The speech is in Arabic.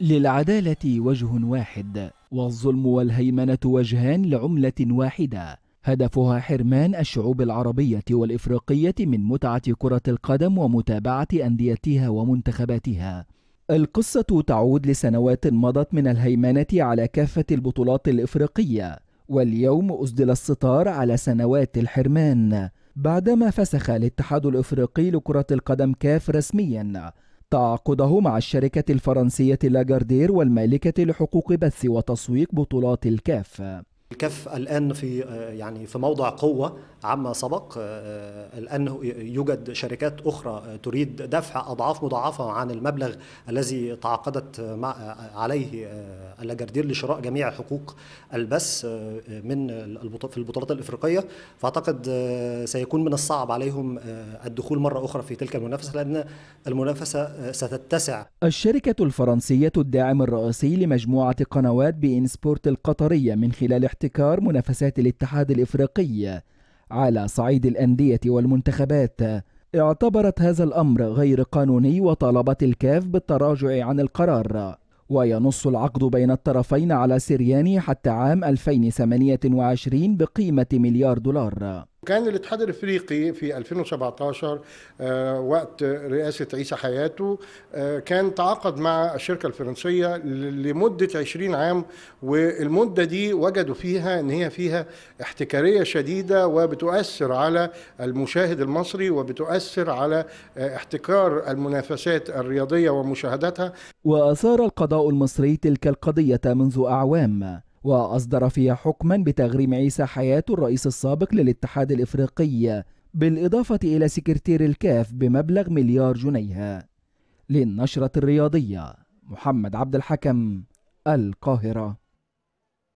للعدالة وجه واحد والظلم والهيمنة وجهان لعملة واحدة هدفها حرمان الشعوب العربية والإفريقية من متعة كرة القدم ومتابعة أنديتها ومنتخباتها القصة تعود لسنوات مضت من الهيمنة على كافة البطولات الإفريقية واليوم أسدل الستار على سنوات الحرمان بعدما فسخ الاتحاد الإفريقي لكرة القدم كاف رسمياً تعاقده مع الشركة الفرنسية لاجاردير والمالكة لحقوق بث وتسويق بطولات الكاف الكف الآن في آه، يعني في موضع قوة عما سبق آه، آه، الآن يوجد شركات أخرى تريد دفع أضعاف مضاعفة عن المبلغ الذي تعاقدت مع عليه الأجردير لشراء جميع حقوق البث من في البطولات الإفريقية فأعتقد سيكون من الصعب عليهم الدخول مرة أخرى في تلك المنافسة لأن المنافسة ستتسع الشركة الفرنسية الداعم الرئيسي لمجموعة قنوات بإن سبورت القطرية من خلال احتكار منافسات الاتحاد الافريقي على صعيد الانديه والمنتخبات اعتبرت هذا الامر غير قانوني وطالبت الكاف بالتراجع عن القرار وينص العقد بين الطرفين على سرياني حتى عام 2028 بقيمه مليار دولار كان الاتحاد الافريقي في 2017 آه، وقت رئاسه عيسى حياته آه، كان تعاقد مع الشركه الفرنسيه لمده 20 عام والمده دي وجدوا فيها ان هي فيها احتكاريه شديده وبتؤثر على المشاهد المصري وبتؤثر على آه، احتكار المنافسات الرياضيه ومشاهدتها واثار القضاء المصري تلك القضيه منذ اعوام وأصدر فيها حكما بتغريم عيسى حياة الرئيس السابق للاتحاد الإفريقي بالإضافة إلى سكرتير الكاف بمبلغ مليار جنيه للنشرة الرياضية محمد عبد الحكم القاهرة